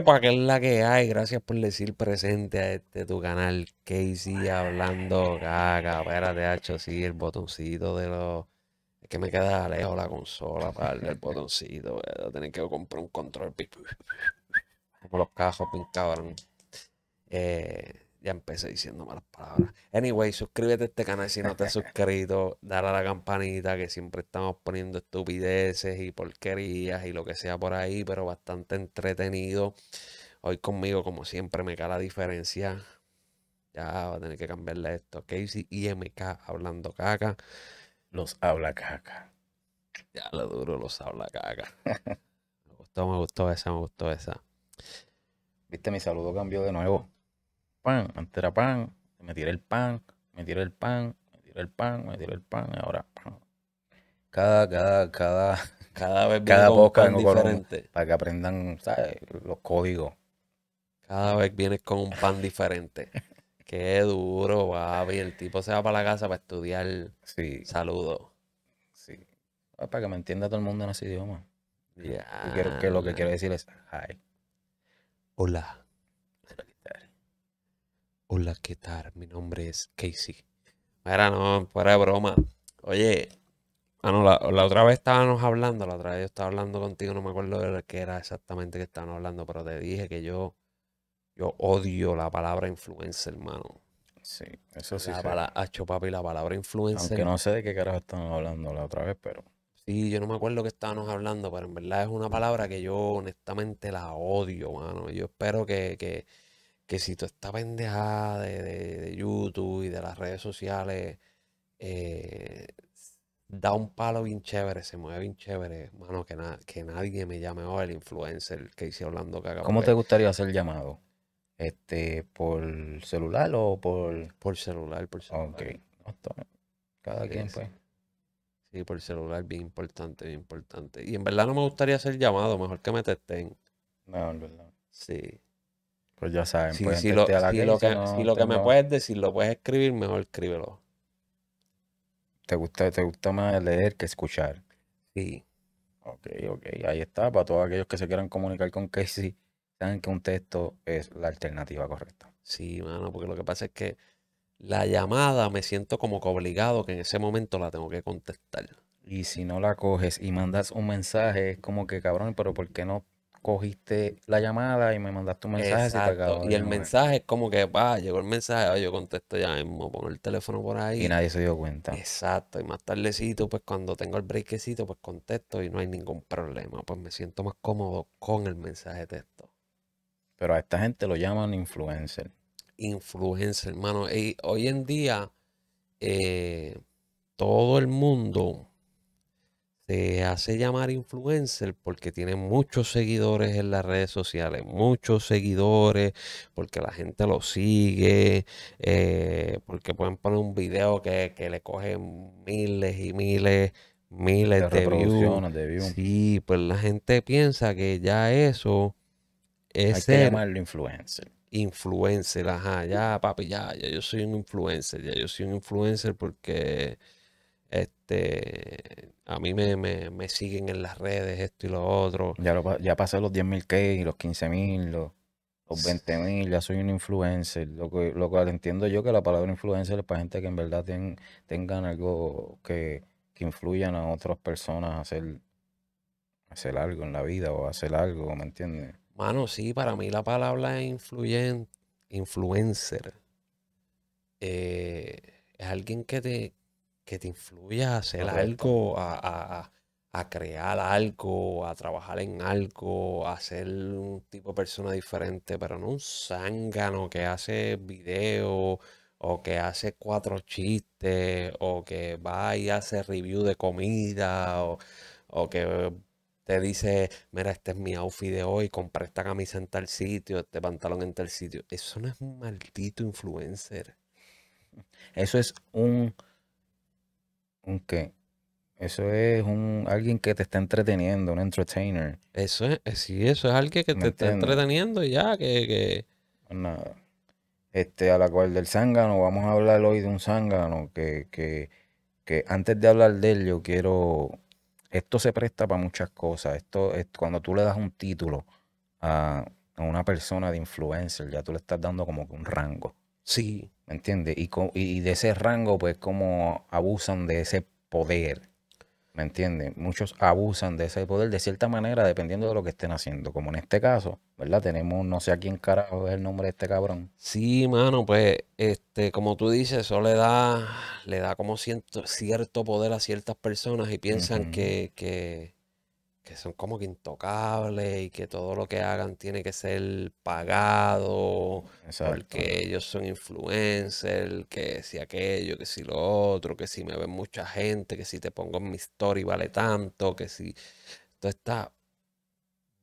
para que es la que hay. Gracias por decir presente a este tu canal, Casey Hablando te Espérate, hecho sí, el botoncito de los. que me queda lejos la consola para el botoncito. Voy tener que comprar un control. Como los cajos, pin ya empecé diciendo malas palabras. Anyway, suscríbete a este canal si no te has suscrito. Dale a la campanita que siempre estamos poniendo estupideces y porquerías y lo que sea por ahí, pero bastante entretenido. Hoy conmigo, como siempre, me cae la diferencia. Ya va a tener que cambiarle esto. Casey IMK hablando caca. Los habla caca. Ya lo duro, los habla caca. me gustó, me gustó esa, me gustó esa. Viste, mi saludo cambió de nuevo pan, antes era pan, me tiré el pan, me tiré el pan, me tiré el pan, me tiré el pan, y ahora Cada, cada, cada, cada vez cada boca pan diferente. para que aprendan, ¿sabes? Los códigos. Cada vez vienes con un pan diferente. Qué duro, papi. El tipo se va para la casa para estudiar. Sí. Saludo. Sí. Ah, para que me entienda todo el mundo en ese idioma. Ya. que lo que quiero decir es, hi. Hola. Hola, ¿qué tal? Mi nombre es Casey. Mira, no, fuera de broma. Oye, ah, la, otra vez estábamos hablando, la otra vez yo estaba hablando contigo, no me acuerdo de qué era exactamente que estábamos hablando, pero te dije que yo, yo odio la palabra influencer, hermano. Sí, eso sí. La palabra, papi, la palabra influencer. Aunque no sé de qué carajo estábamos hablando la otra vez, pero. Sí, yo no me acuerdo qué estábamos hablando, pero en verdad es una palabra que yo honestamente la odio, hermano. Yo espero que, que que si tú estás pendejada de, YouTube y de las redes sociales eh, da un palo bien chévere, se mueve bien chévere, mano, que, na que nadie me llame ahora el influencer que hice hablando caca. ¿Cómo te gustaría el llamado? Este, ¿Por celular o por...? Por celular, por celular. Ok. Cada quien, pues. Sí, por celular, bien importante, bien importante. Y en verdad no me gustaría ser llamado, mejor que me testen. No, en verdad. Sí. Pues ya saben, si, lo, que me puedes decir, lo puedes escribir, mejor escríbelo. ¿Te gusta, te gusta más leer que escuchar? Sí. Ok, ok. Ahí está. Para todos aquellos que se quieran comunicar con Casey, saben que un texto es la alternativa correcta. Sí, mano, porque lo que pasa es que la llamada me siento como que obligado que en ese momento la tengo que contestar. Y si no la coges y mandas un mensaje, es como que cabrón, pero ¿por qué no cogiste la llamada y me mandaste un mensaje. Exacto. y el mensaje es como que, va, llegó el mensaje, yo contesto ya mismo, pongo el teléfono por ahí. Y nadie se dio cuenta. Exacto, y más tardecito, pues cuando tengo el breakcito, pues contesto y no hay ningún problema, pues me siento más cómodo con el mensaje de texto. Pero a esta gente lo llaman influencer. Influencer, hermano. Y hoy en día, eh, todo el mundo hace llamar influencer porque tiene muchos seguidores en las redes sociales, muchos seguidores, porque la gente lo sigue, eh, porque pueden poner un video que, le cogen miles y miles, miles de, views. Sí, pues la gente piensa que ya eso es Hay que llamarlo influencer influencer, ajá, ya papi, ya, ya yo soy un influencer, ya yo soy un influencer porque este, a mí me, siguen en las redes, esto y lo otro. Ya, ya pasé los 10.000 k los 15.000, los, los 20.000, ya soy un influencer. Lo cual lo entiendo yo que la palabra influencer es para gente que en verdad ten, tengan algo que, que influyan a otras personas a hacer, hacer algo en la vida o hacer algo, ¿me entiendes? Mano, sí, para mí la palabra influencer eh, es alguien que te, que te influya a hacer algo, a, crear algo, a trabajar en algo, a ser un tipo de persona diferente, pero no un zángano que hace videos o que hace cuatro chistes o que va y hace review de comida o, o que te dice, mira, este es mi outfit de hoy, compré esta camisa en tal sitio, este pantalón en tal sitio. Eso no es un maldito influencer. Eso es un qué? Eso es un alguien que te está entreteniendo, un entertainer. Eso es, eh, sí, eso es alguien que te está entreteniendo ya, que, que... Pues este, a la cual del zángano, vamos a hablar hoy de un zángano que, que, que antes de hablar de él, yo quiero. Esto se presta para muchas cosas. Esto es cuando tú le das un título a, una persona de influencer, ya tú le estás dando como que un rango. Sí. ¿Me entiendes? Y, y, de ese rango, pues, como abusan de ese poder. ¿Me entiendes? Muchos abusan de ese poder de cierta manera, dependiendo de lo que estén haciendo. Como en este caso, ¿verdad? Tenemos, no sé a quién carajo es el nombre de este cabrón. Sí, mano, pues, este, como tú dices, eso le da, le da como cierto, cierto poder a ciertas personas y piensan que, que que son como que intocables y que todo lo que hagan tiene que ser pagado, Exacto. porque ellos son influencers, que si aquello, que si lo otro, que si me ven mucha gente, que si te pongo en mi story vale tanto, que si toda esta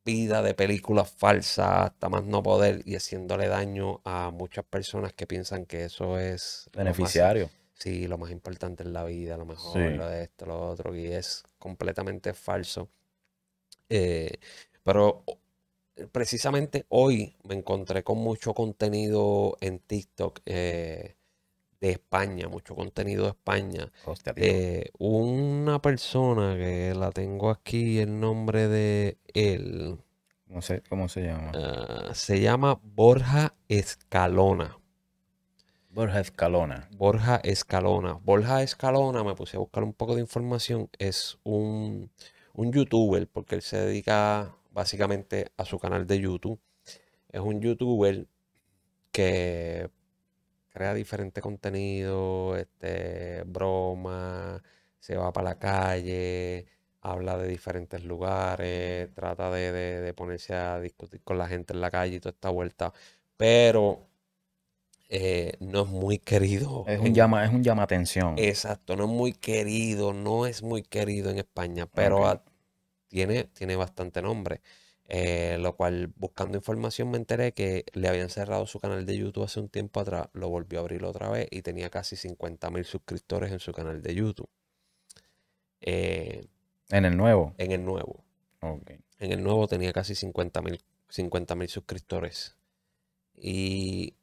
vida de películas falsas hasta más no poder y haciéndole daño a muchas personas que piensan que eso es beneficiario. sí, lo más importante en la vida, lo mejor, lo de esto, lo otro, y es completamente falso eh, pero eh, precisamente hoy me encontré con mucho contenido en TikTok eh, de España, mucho contenido de España. una persona que la tengo aquí, el nombre de él. No sé cómo se llama. Ah, se llama Borja Escalona. Borja Escalona. Borja Escalona. Borja Escalona, me puse a buscar un poco de información. Es un un youtuber, porque él se dedica básicamente a su canal de YouTube. Es un youtuber que crea diferente contenido, este, broma, se va para la calle, habla de diferentes lugares, trata de, ponerse a discutir con la gente en la calle y toda esta vuelta. Pero eh, no es muy querido. Es un llama, es un llama atención. Exacto, no es muy querido, no es muy querido en España, pero tiene, bastante nombre. Eh, lo cual, buscando información, me enteré que le habían cerrado su canal de YouTube hace un tiempo atrás, lo volvió a abrir otra vez y tenía casi 50 mil suscriptores en su canal de YouTube. Eh, ¿En el nuevo? En el nuevo. En el nuevo tenía casi 50 mil suscriptores. Y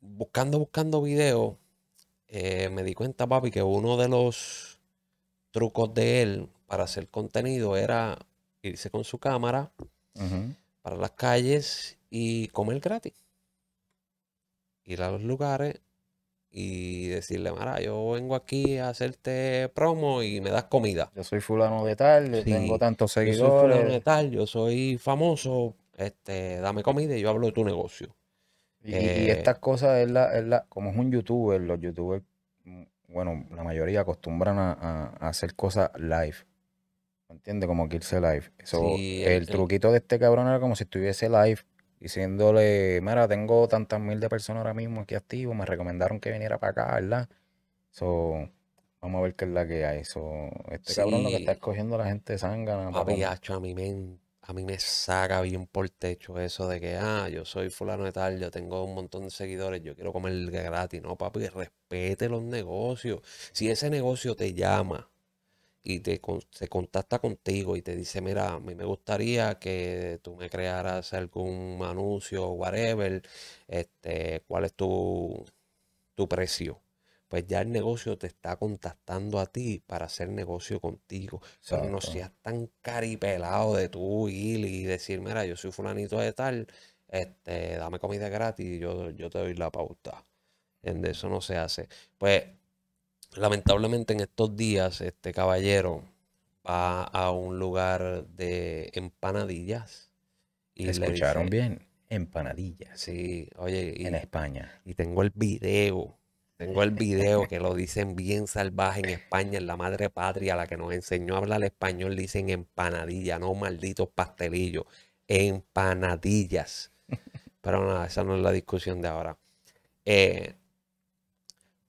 buscando, buscando videos, eh, me di cuenta, papi, que uno de los trucos de él para hacer contenido era irse con su cámara para las calles y comer gratis. Ir a los lugares y decirle, Mara, yo vengo aquí a hacerte promo y me das comida. Yo soy fulano de tal, tengo tantos seguidores. Yo soy fulano de tal, yo soy famoso, este, dame comida y yo hablo de tu negocio. Y, eh, estas cosas, es la, es la, como es un youtuber, los youtubers, mm, bueno, la mayoría acostumbran a hacer cosas live. ¿Entiendes? Como que irse live. el, truquito de este cabrón era como si estuviese live diciéndole, mira, tengo tantas mil de personas ahora mismo aquí activos, me recomendaron que viniera para acá, ¿verdad? So, vamos a ver qué es la que hay. So, este cabrón lo que está escogiendo la gente sangana. Papi, a mí me a mí me saca bien por techo eso de que, ah, yo soy fulano de tal, yo tengo un montón de seguidores, yo quiero comer gratis. No, papi, respete los negocios. Si ese negocio te llama y te, se contacta contigo y te dice, mira, a mí me gustaría que tú me crearas algún anuncio, o whatever, este, cuál es tu, tu precio. Pues ya el negocio te está contactando a ti para hacer negocio contigo. Pero no seas tan caripelado de tú y decir, mira, yo soy fulanito de tal, este, dame comida gratis y yo, yo te doy la pauta. En eso no se hace. Pues lamentablemente en estos días este caballero va a un lugar de empanadillas. Y escucharon bien, empanadillas. Sí, oye. en España. Y tengo el video. Tengo el video que lo dicen bien salvaje en España, en la madre patria, la que nos enseñó a hablar español, dicen empanadilla, no malditos pastelillos, empanadillas. Pero nada, esa no es la discusión de ahora. Eh,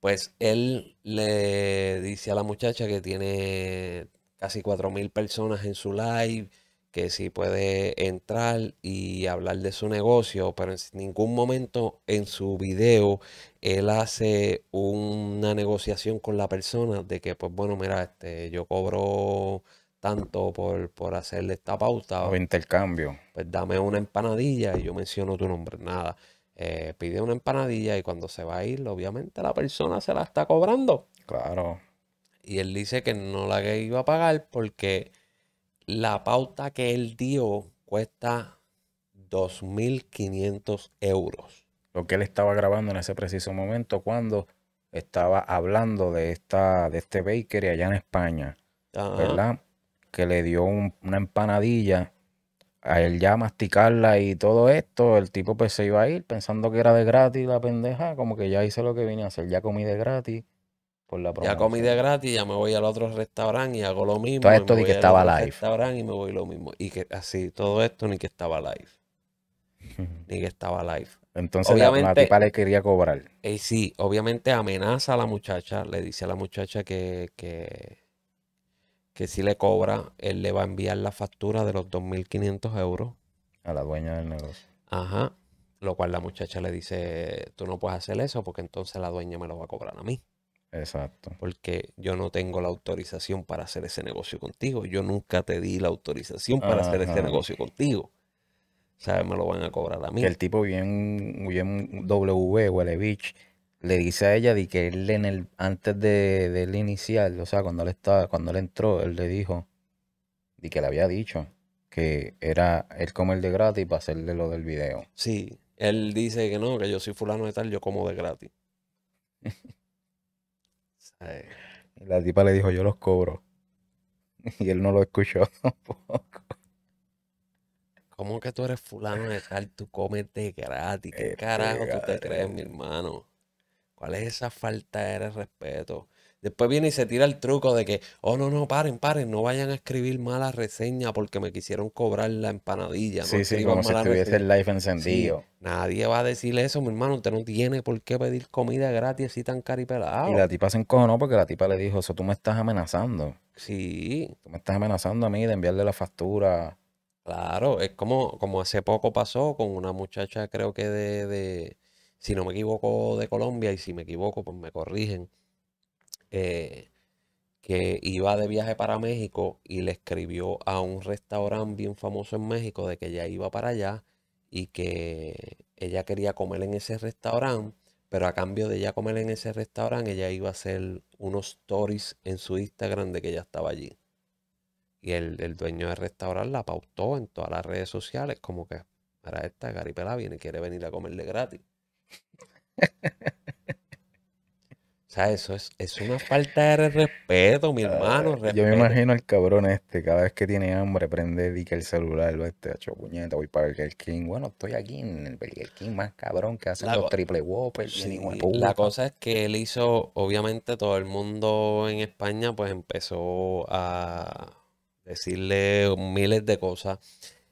pues él le dice a la muchacha que tiene casi 4.000 personas en su live, que si puede entrar y hablar de su negocio, pero en ningún momento en su video él hace una negociación con la persona de que, pues bueno, mira, este, yo cobro tanto por, por hacerle esta pauta. O intercambio. Pues dame una empanadilla y yo menciono tu nombre, nada. Eh, pide una empanadilla y cuando se va a ir, obviamente la persona se la está cobrando. Claro. Y él dice que no la iba a pagar porque la pauta que él dio cuesta 2.500 euros. Lo que él estaba grabando en ese preciso momento cuando estaba hablando de, esta, de este bakery allá en España, ¿verdad? Que le dio una empanadilla a él ya masticarla y todo esto, el tipo pues se iba a ir pensando que era de gratis la pendeja, como que ya hice lo que vine a hacer, ya comí de gratis por la Ya comí de gratis, ya me voy al otro restaurante y hago lo mismo. Todo esto ni que estaba live. Restaurante y me voy lo mismo. Y que así, todo esto ni que estaba live. ni que estaba live. Entonces obviamente, la, tipa le quería cobrar. Y eh, sí, obviamente amenaza a la muchacha, le dice a la muchacha que, que que si le cobra, él le va a enviar la factura de los 2.500 euros. A la dueña del negocio. Ajá. Lo cual la muchacha le dice, tú no puedes hacer eso porque entonces la dueña me lo va a cobrar a mí. Exacto. Porque yo no tengo la autorización para hacer ese negocio contigo. Yo nunca te di la autorización para hacer ese negocio contigo. O me lo van a cobrar a mí. el tipo bien, bien W, huele le dice a ella de que él en el, antes de, iniciar, o sea, cuando le estaba, cuando le entró, él le dijo de que le había dicho que era él comer de gratis para hacerle lo del video. Sí, él dice que no, que yo soy fulano de tal, yo como de gratis. La tipa le dijo, yo los cobro. Y él no lo escuchó tampoco. ¿Cómo que tú eres fulano de tal? Tú comes de gratis. ¿Qué este carajo tú te crees, mi hermano? ¿Cuál es esa falta de respeto? Después viene y se tira el truco de que, oh, no, no, paren, paren, no vayan a escribir mala reseña porque me quisieron cobrar la empanadilla. Sí, sí, como si estuviese el live encendido. nadie va a decirle eso, mi hermano. Usted no tiene por qué pedir comida gratis y tan caripelado. Y la tipa se encojonó porque la tipa le dijo, eso tú me estás amenazando. Sí. Tú me estás amenazando a mí de enviarle la factura. Claro, es como, como hace poco pasó con una muchacha, creo que de si no me equivoco, de Colombia, y si me equivoco, pues me corrigen, eh, que iba de viaje para México y le escribió a un restaurante bien famoso en México de que ella iba para allá y que ella quería comer en ese restaurante, pero a cambio de ella comer en ese restaurante, ella iba a hacer unos stories en su Instagram de que ella estaba allí. Y el, dueño del restaurante la pautó en todas las redes sociales, como que para esta Gary Pela viene, quiere venir a comerle gratis. O sea, eso es, una falta de respeto, mi hermano. Yo me imagino al cabrón este, cada vez que tiene hambre, prende y que el celular, lo este, hecho puñeta, voy para el King. Bueno, estoy aquí en el Burger King más cabrón que hacen los triple whoppers la cosa es que él hizo, obviamente, todo el mundo en España, pues empezó a decirle miles de cosas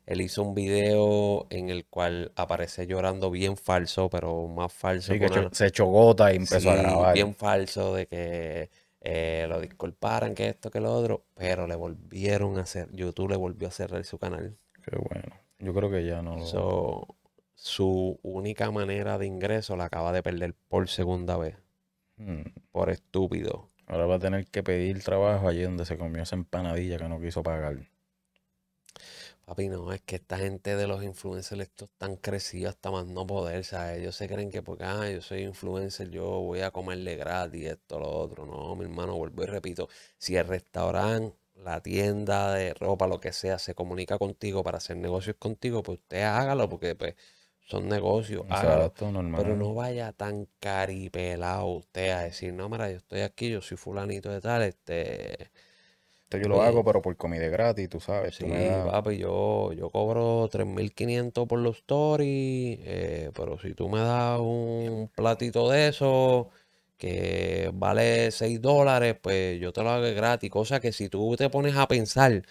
él hizo un video en el cual aparece llorando bien falso, pero más falso. Sí, que se echó gota y empezó a grabar. Bien falso de que eh, lo disculparan, que esto, que lo otro, pero le volvieron a hacer, YouTube le volvió a cerrar su canal. Qué bueno. Yo creo que ya no lo... su única manera de ingreso la acaba de perder por segunda vez. Hmm. Por estúpido. Ahora va a tener que pedir trabajo allí donde se comió esa empanadilla que no quiso pagar. Papi, no, es que esta gente de los influencers estos tan crecidos hasta más no poder, ¿sabes? Ellos se creen que porque ah, yo soy influencer, yo voy a comerle gratis esto, lo otro. No, mi hermano, vuelvo y repito, si el restaurante, la tienda de ropa, lo que sea, se comunica contigo para hacer negocios contigo, pues usted hágalo, porque pues son negocios, Hágalo todo Normal. Pero no vaya tan caripelado usted a decir, no, mira, yo estoy aquí, yo soy fulanito de tal, este yo lo hago, pero por comida gratis, tú sabes. Sí, papi, yo, yo cobro 3.500 por los stories, eh, pero si tú me das un platito de eso que vale 6 dólares, pues yo te lo hago gratis. Cosa que si tú te pones a pensar,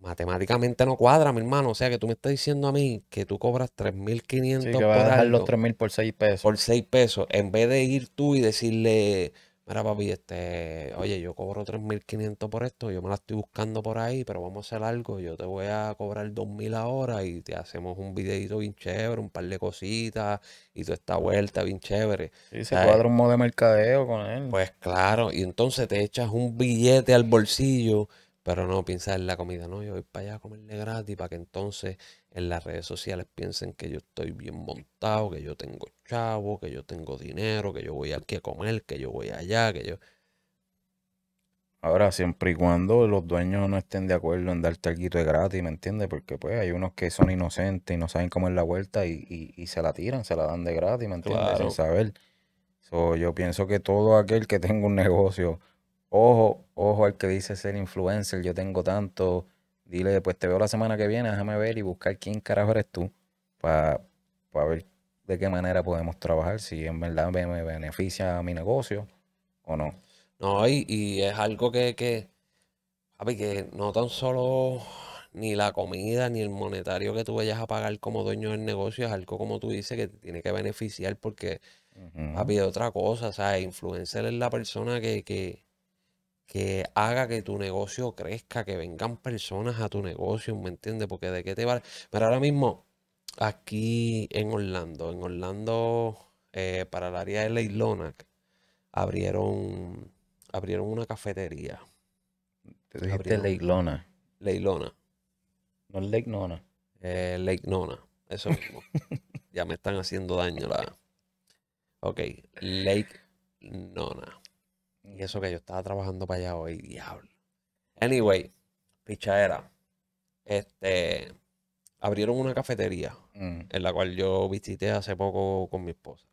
matemáticamente no cuadra, mi hermano. O sea, que tú me estás diciendo a mí que tú cobras 3.500 sí, que vas por a los 3.000 por 6 pesos. Por 6 pesos. En vez de ir tú y decirle, mira papi, este, oye, yo cobro 3.500 por esto, yo me la estoy buscando por ahí, pero vamos a hacer algo, yo te voy a cobrar 2.000 ahora y te hacemos un videito bien chévere, un par de cositas y toda esta vuelta bien chévere. Y se cuadra un modo de mercadeo con él. Pues claro, y entonces te echas un billete al bolsillo, pero no piensas en la comida, no, yo voy para allá a comerle gratis para que entonces en las redes sociales piensen que yo estoy bien montado, que yo tengo chavo, que yo tengo dinero, que yo voy aquí a comer, que yo voy allá, que yo... Ahora, siempre y cuando los dueños no estén de acuerdo en darte el de gratis, ¿me entiendes? Porque pues hay unos que son inocentes y no saben cómo es la vuelta y, se la tiran, se la dan de gratis, ¿me entiendes? Sin saber. So, yo pienso que todo aquel que tenga un negocio, ojo, ojo al que dice ser influencer, yo tengo tanto, Dile, pues te veo la semana que viene, déjame ver y buscar quién carajo eres tú para ver de qué manera podemos trabajar, si en verdad me, beneficia a mi negocio o no. No, y, y es algo que, que, que no tan solo ni la comida, ni el monetario que tú vayas a pagar como dueño del negocio es algo como tú dices que te tiene que beneficiar porque ha otra cosa, o sea, influencer es la persona que, que, que haga que tu negocio crezca, que vengan personas a tu negocio, ¿me entiendes? Porque de qué te vale. Pero ahora mismo, aquí en Orlando, en Orlando, eh, para el área de Lona abrieron, abrieron una cafetería. ¿Te dijiste Leilona? Leilona. No es Lake Nona. Eh, Lake Nona, eso mismo. ya me están haciendo daño la... Ok, Lake Nona. Y eso que yo estaba trabajando para allá hoy, diablo. Anyway, era Este, abrieron una cafetería mm. en la cual yo visité hace poco con mi esposa.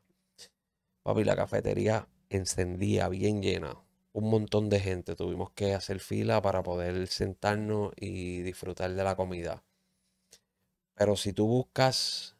Papi, la cafetería encendía bien llena. Un montón de gente. Tuvimos que hacer fila para poder sentarnos y disfrutar de la comida. Pero si tú buscas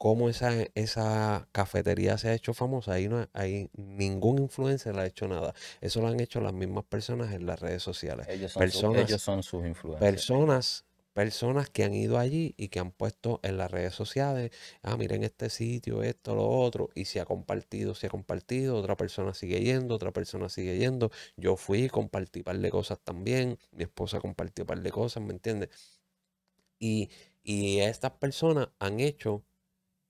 cómo esa, esa cafetería se ha hecho famosa. Ahí no hay ningún influencer le ha hecho nada. Eso lo han hecho las mismas personas en las redes sociales. Ellos son, personas, ellos son sus influencers. Personas personas que han ido allí y que han puesto en las redes sociales, ah, miren este sitio, esto, lo otro, y se ha compartido, se ha compartido, otra persona sigue yendo, otra persona sigue yendo, yo fui, compartí un par de cosas también, mi esposa compartió un par de cosas, ¿me entiendes? Y, y estas personas han hecho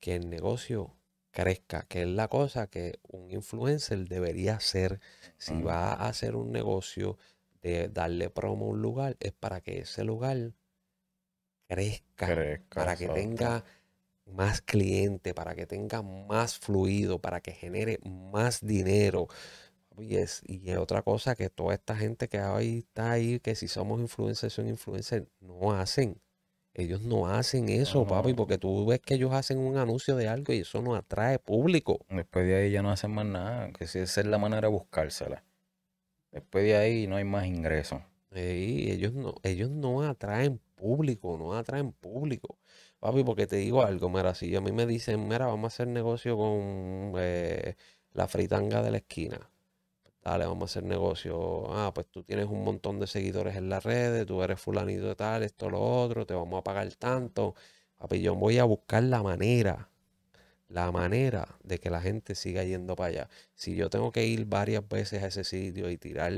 que el negocio crezca, que es la cosa que un influencer debería hacer si va a hacer un negocio de darle promo a un lugar, es para que ese lugar crezca, para que tenga más cliente, para que tenga más fluido, para que genere más dinero. Y es, y otra cosa que toda esta gente que está ahí, que si somos influencers, son influencers, no hacen. Ellos no hacen eso, papi, porque tú ves que ellos hacen un anuncio de algo y eso no atrae público. Después de ahí ya no hacen más nada, que si esa es la manera de buscársela. Después de ahí no hay más ingresos. Sí, ellos no, ellos no atraen público, no atraen público. Papi, porque te digo algo, mira, si a mí me dicen, mira, vamos a hacer negocio con eh, la fritanga de la esquina. Dale, vamos a hacer negocio. Ah, pues tú tienes un montón de seguidores en las redes, tú eres fulanito de tal, esto, lo otro, te vamos a pagar tanto. Papi, yo voy a buscar la manera, la manera de que la gente siga yendo para allá. Si yo tengo que ir varias veces a ese sitio y tirar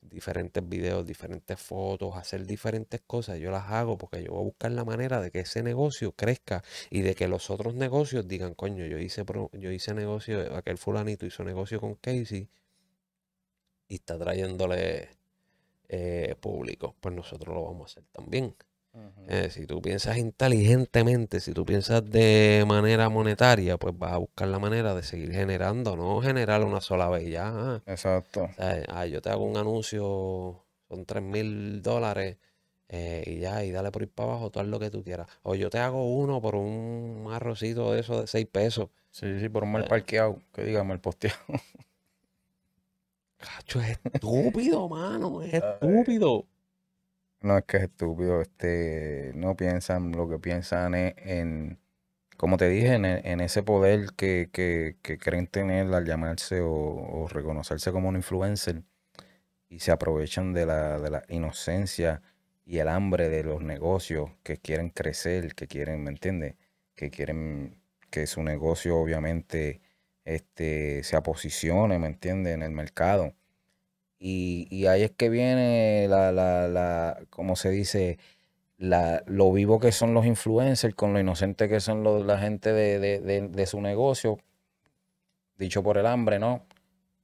diferentes videos, diferentes fotos, hacer diferentes cosas, yo las hago porque yo voy a buscar la manera de que ese negocio crezca y de que los otros negocios digan, coño, yo hice, yo hice negocio, aquel fulanito hizo negocio con Casey y está trayéndole eh, público, pues nosotros lo vamos a hacer también. Eh, si tú piensas inteligentemente, si tú piensas de manera monetaria, pues vas a buscar la manera de seguir generando, no generar una sola vez ya. Exacto. Ah, yo te hago un anuncio, son 3 mil dólares eh, y ya, y dale por ir para abajo, todo lo que tú quieras. O yo te hago uno por un arrocito de eso de 6 pesos. Sí, sí, por un mal parqueado, que diga mal posteado. es estúpido, mano. Es estúpido. No, es que es estúpido. Este, no piensan, lo que piensan es en, como te dije, en, ese poder que, que, que, creen tener al llamarse o, reconocerse como un influencer. Y se aprovechan de la, de la inocencia y el hambre de los negocios que quieren crecer, que quieren, ¿me entiendes? Que quieren que su negocio obviamente este, se aposicione, ¿me entiendes?, en el mercado. Y, y, ahí es que viene la, la, la como se dice, la, lo vivo que son los influencers con lo inocente que son la gente de, de, su negocio, dicho por el hambre, ¿no?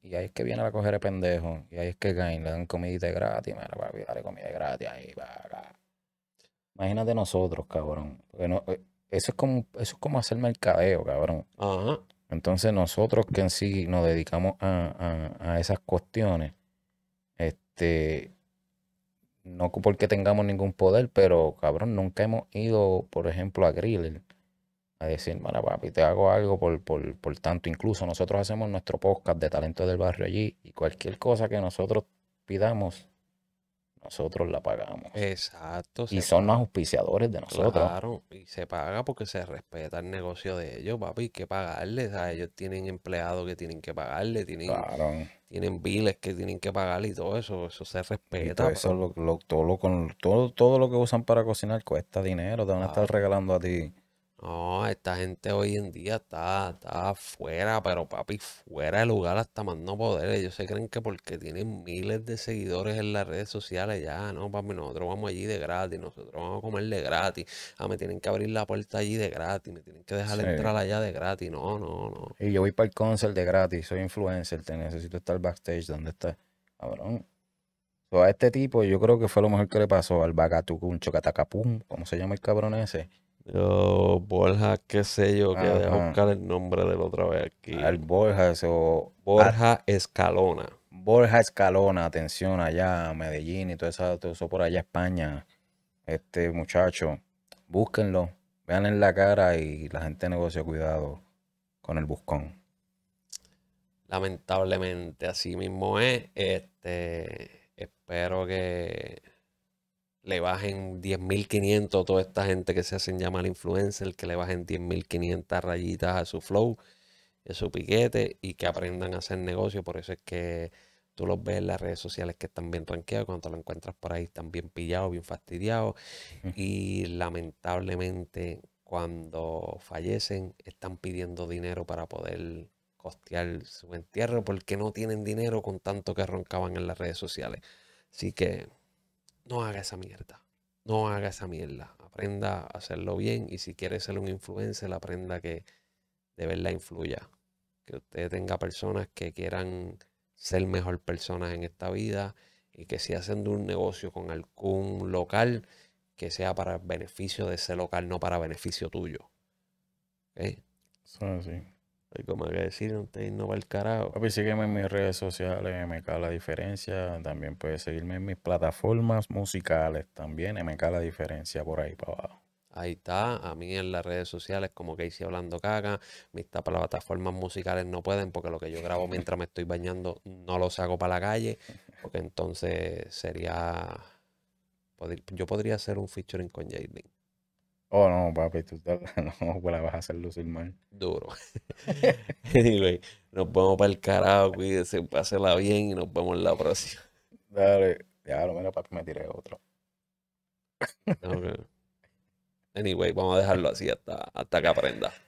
Y ahí es que viene a coger el pendejo. Y ahí es que ganan, le dan comidita gratis, mira, comida gratis ahí, Imagínate nosotros, cabrón. Eh, eso, es como, eso es como hacer mercadeo, cabrón. Ajá. Entonces nosotros que en sí nos dedicamos a, esas cuestiones, este, no porque tengamos ningún poder, pero cabrón, nunca hemos ido, por ejemplo, a Griller a decir, mala papi, te hago algo por, por, tanto. Incluso nosotros hacemos nuestro podcast de talento del barrio allí y cualquier cosa que nosotros pidamos, nosotros la pagamos. Exacto. Y son los auspiciadores de nosotros. Claro, y se paga porque se respeta el negocio de ellos, papi, y que pagarles. a ellos tienen empleados que tienen que pagarle, tienen, claro. tienen biles que tienen que pagar y todo eso, eso se respeta. eso, lo, todo, todo, todo, lo que usan para cocinar cuesta dinero, te van a estar regalando a ti no, esta gente hoy en día está, está fuera, pero papi, fuera de lugar hasta más no poder. Ellos se creen que porque tienen miles de seguidores en las redes sociales, ya, no, papi, nosotros vamos allí de gratis, nosotros vamos a comer de gratis. Ah, me tienen que abrir la puerta allí de gratis, me tienen que dejar entrar allá de gratis. No, no, no. Y yo voy para el concert de gratis, soy influencer, te necesito estar backstage donde está. Cabrón. a este tipo yo creo que fue lo mejor que le pasó al un Chocatacapum, ¿cómo se llama el cabrón ese? Yo, Borja, qué sé yo, que voy buscar el nombre de la otra vez aquí. Al Borja, Borja Escalona. Borja Escalona, atención allá, Medellín y todo eso, todo eso por allá, España. Este muchacho, búsquenlo, vean en la cara y la gente de negocio, cuidado con el buscón. Lamentablemente, así mismo es. Este, espero que le bajen 10.500 toda esta gente que se hacen llamar influencer, que le bajen 10.500 rayitas a su flow, a su piquete y que aprendan a hacer negocio. Por eso es que tú los ves en las redes sociales que están bien ranqueados, cuando te lo encuentras por ahí están bien pillados, bien fastidiados y lamentablemente cuando fallecen están pidiendo dinero para poder costear su entierro porque no tienen dinero con tanto que roncaban en las redes sociales. Así que no haga esa mierda. No haga esa mierda. Aprenda a hacerlo bien y si quiere ser un influencer, aprenda que de verdad influya. Que usted tenga personas que quieran ser mejor personas en esta vida y que si hacen un negocio con algún local, que sea para beneficio de ese local, no para beneficio tuyo. Y como que decir, no va al carajo. Papi, sígueme en mis redes sociales, me MK La Diferencia. También puedes seguirme en mis plataformas musicales también, MK La Diferencia, por ahí para abajo. Ahí está, a mí en las redes sociales como que hice hablando caga, mis plataformas musicales no pueden porque lo que yo grabo mientras me estoy bañando no lo saco para la calle, porque entonces sería, yo podría hacer un featuring con Link. Oh, no, papi, tú no, pues la vas a hacer lucir mal. Duro. anyway, nos vamos para el carajo, cuídense, pásela bien y nos vemos en la próxima. Dale, ya lo menos papi me tiré otro. Anyway, vamos a dejarlo así hasta, hasta que aprenda.